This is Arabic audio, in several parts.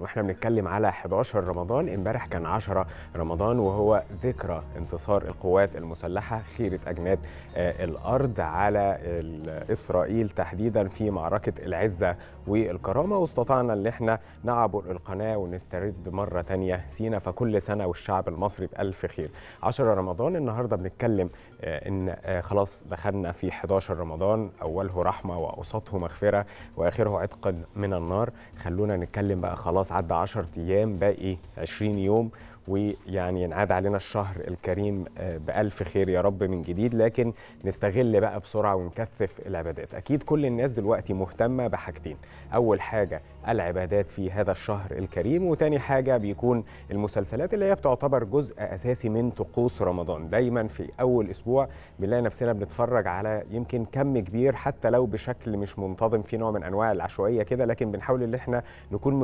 واحنا بنتكلم على 11 رمضان امبارح كان 10 رمضان وهو ذكرى انتصار القوات المسلحه خيره اجناد آه، الارض على اسرائيل تحديدا في معركه العزه والكرامه واستطعنا ان احنا نعبر القناه ونسترد مره ثانيه سينا فكل سنه والشعب المصري بالف خير 10 رمضان النهارده بنتكلم آه، ان آه، خلاص دخلنا في 11 رمضان اوله رحمه واوسطه مغفره واخره عتق من النار خلونا نتكلم بقى خلاص خلاص عدى 10 ايام باقي 20 يوم ويعني ينعاد علينا الشهر الكريم آه، بألف خير يا رب من جديد لكن نستغل بقى بسرعة ونكثف العبادات أكيد كل الناس دلوقتي مهتمة بحاجتين أول حاجة العبادات في هذا الشهر الكريم وتاني حاجة بيكون المسلسلات اللي هي بتعتبر جزء أساسي من طقوس رمضان دايما في أول أسبوع بنلاقي نفسنا بنتفرج على يمكن كم كبير حتى لو بشكل مش منتظم في نوع من أنواع العشوائية كده لكن بنحاول إن احنا نكون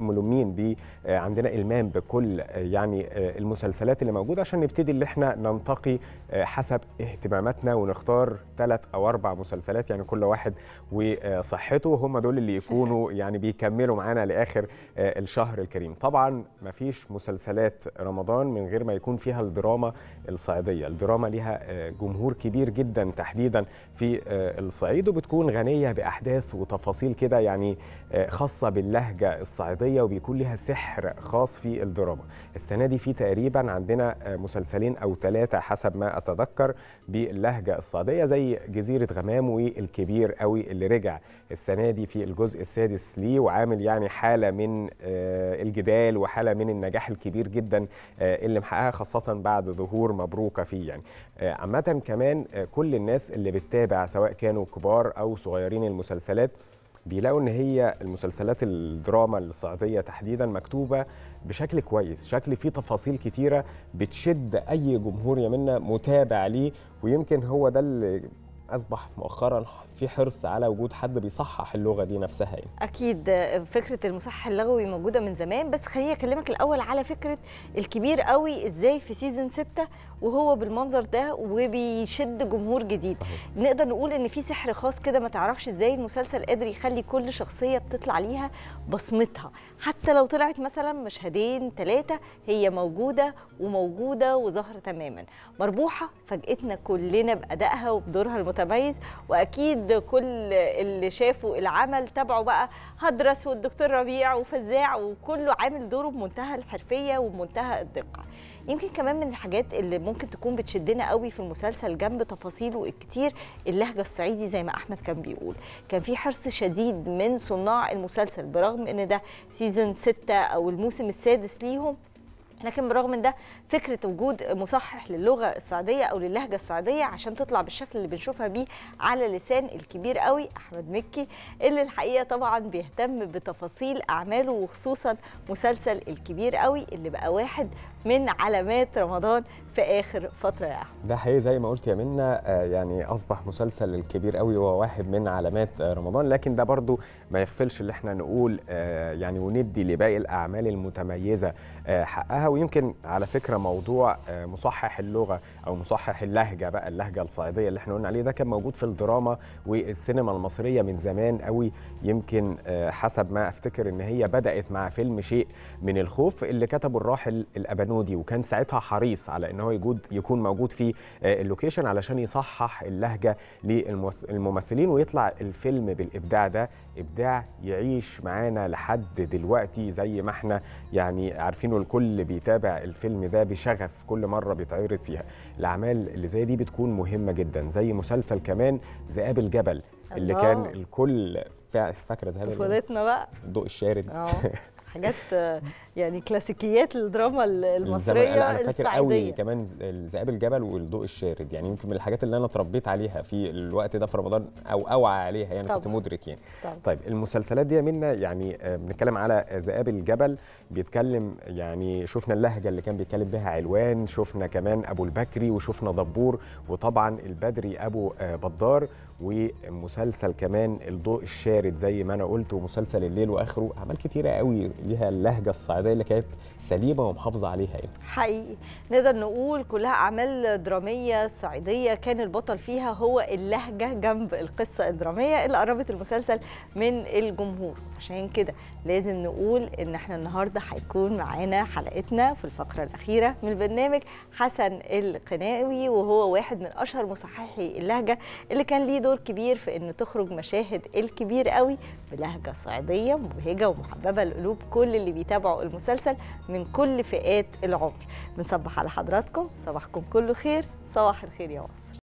ملمين بي آه، عندنا إلمام بكل آه، يعني يعني آه، المسلسلات اللي موجوده عشان نبتدي اللي احنا ننتقي آه، حسب اهتماماتنا ونختار ثلاث او اربع مسلسلات يعني كل واحد وصحته هم دول اللي يكونوا يعني بيكملوا معانا لاخر آه، الشهر الكريم طبعا ما فيش مسلسلات رمضان من غير ما يكون فيها الدراما الصعيديه الدراما ليها جمهور كبير جدا تحديدا في الصعيد وبتكون غنيه باحداث وتفاصيل كده يعني خاصه باللهجه الصعيديه وبيكون ليها سحر خاص في الدراما السنة السنه دي في تقريبا عندنا آه، مسلسلين او ثلاثه حسب ما اتذكر باللهجه الصعيديه زي جزيره غمام والكبير قوي اللي رجع السنه دي في الجزء السادس ليه وعامل يعني حاله من آه، الجدال وحاله من النجاح الكبير جدا آه، اللي محققها خاصه بعد ظهور مبروكه فيه يعني عامه كمان كل الناس اللي بتتابع سواء كانوا كبار او صغيرين المسلسلات بيلاقوا ان هي المسلسلات الدراما الصعيديه تحديدا مكتوبه بشكل كويس شكل فيه تفاصيل كتيره بتشد اي جمهور يا منا متابع ليه ويمكن هو ده اللي اصبح مؤخرا في حرص على وجود حد بيصحح اللغه دي نفسها يعني. اكيد فكره المصحح اللغوي موجوده من زمان بس خليني اكلمك الاول على فكره الكبير قوي ازاي في سيزون 6 وهو بالمنظر ده وبيشد جمهور جديد صحيح. نقدر نقول ان في سحر خاص كده ما تعرفش ازاي المسلسل قادر يخلي كل شخصيه بتطلع ليها بصمتها حتى لو طلعت مثلا مشهدين ثلاثه هي موجوده وموجوده وظاهره تماما مربوحه فاجئتنا كلنا بادائها وبدورها المتكامل متميز واكيد كل اللي شافوا العمل تابعوا بقى هدرس والدكتور ربيع وفزاع وكله عامل دوره بمنتهى الحرفيه وبمنتهى الدقه يمكن كمان من الحاجات اللي ممكن تكون بتشدنا قوي في المسلسل جنب تفاصيله الكتير اللهجه الصعيدي زي ما احمد كان بيقول كان في حرص شديد من صناع المسلسل برغم ان ده سيزون 6 او الموسم السادس ليهم لكن بالرغم من ده فكره وجود مصحح للغه السعودية او للهجه السعودية عشان تطلع بالشكل اللي بنشوفها بيه على لسان الكبير قوي احمد مكي اللي الحقيقه طبعا بيهتم بتفاصيل اعماله وخصوصا مسلسل الكبير قوي اللي بقى واحد من علامات رمضان في اخر فتره يا احمد ده حقيقي زي ما قلت يا منا آه، يعني اصبح مسلسل الكبير قوي هو واحد من علامات آه، رمضان لكن ده برضو ما يغفلش اللي احنا نقول آه، يعني وندي لباقي الاعمال المتميزه حقها ويمكن على فكره موضوع آه، مصحح اللغه او مصحح اللهجه بقى اللهجه الصعيديه اللي احنا قلنا عليه ده كان موجود في الدراما والسينما المصريه من زمان قوي يمكن آه، حسب ما افتكر ان هي بدات مع فيلم شيء من الخوف اللي كتبه الراحل الابنودي وكان ساعتها حريص على ان هو يجود يكون موجود في آه، اللوكيشن علشان يصحح اللهجه للممثلين ويطلع الفيلم بالابداع ده ابداع يعيش معانا لحد دلوقتي زي ما احنا يعني عارفينه الكل بي بيتابع الفيلم ده بشغف كل مره بيتعرض فيها الاعمال اللي زي دي بتكون مهمه جدا زي مسلسل كمان ذئاب الجبل اللي كان الكل فاكره ذهاب طفولتنا بقى الضوء الشارد اه. حاجات يعني كلاسيكيات الدراما المصريه انا فاكر قوي كمان ذئاب الجبل والضوء الشارد يعني يمكن من الحاجات اللي انا اتربيت عليها في الوقت ده في رمضان او اوعى عليها يعني طبعا. كنت مدرك يعني طبعا. طيب المسلسلات دي منا يعني آه، بنتكلم على ذئاب الجبل بيتكلم يعني شفنا اللهجه اللي كان بيتكلم بها علوان شفنا كمان ابو البكري وشفنا دبور وطبعا البدري ابو آه، بدار ومسلسل كمان الضوء الشارد زي ما انا قلت ومسلسل الليل واخره اعمال كتيره قوي ليها اللهجه الصعيديه اللي كانت سليمه ومحافظه عليها يعني. حقيقي نقدر نقول كلها اعمال دراميه صعيديه كان البطل فيها هو اللهجه جنب القصه الدراميه اللي قربت المسلسل من الجمهور عشان كده لازم نقول ان احنا النهارده هيكون معانا حلقتنا في الفقره الاخيره من البرنامج حسن القناوي وهو واحد من اشهر مصححي اللهجه اللي كان ليه دور كبير في ان تخرج مشاهد الكبير قوي بلهجه صعيديه مبهجه ومحببه لقلوب كل اللي بيتابعوا المسلسل من كل فئات العمر بنصبح على حضراتكم صباحكم كله خير صباح الخير يا مصر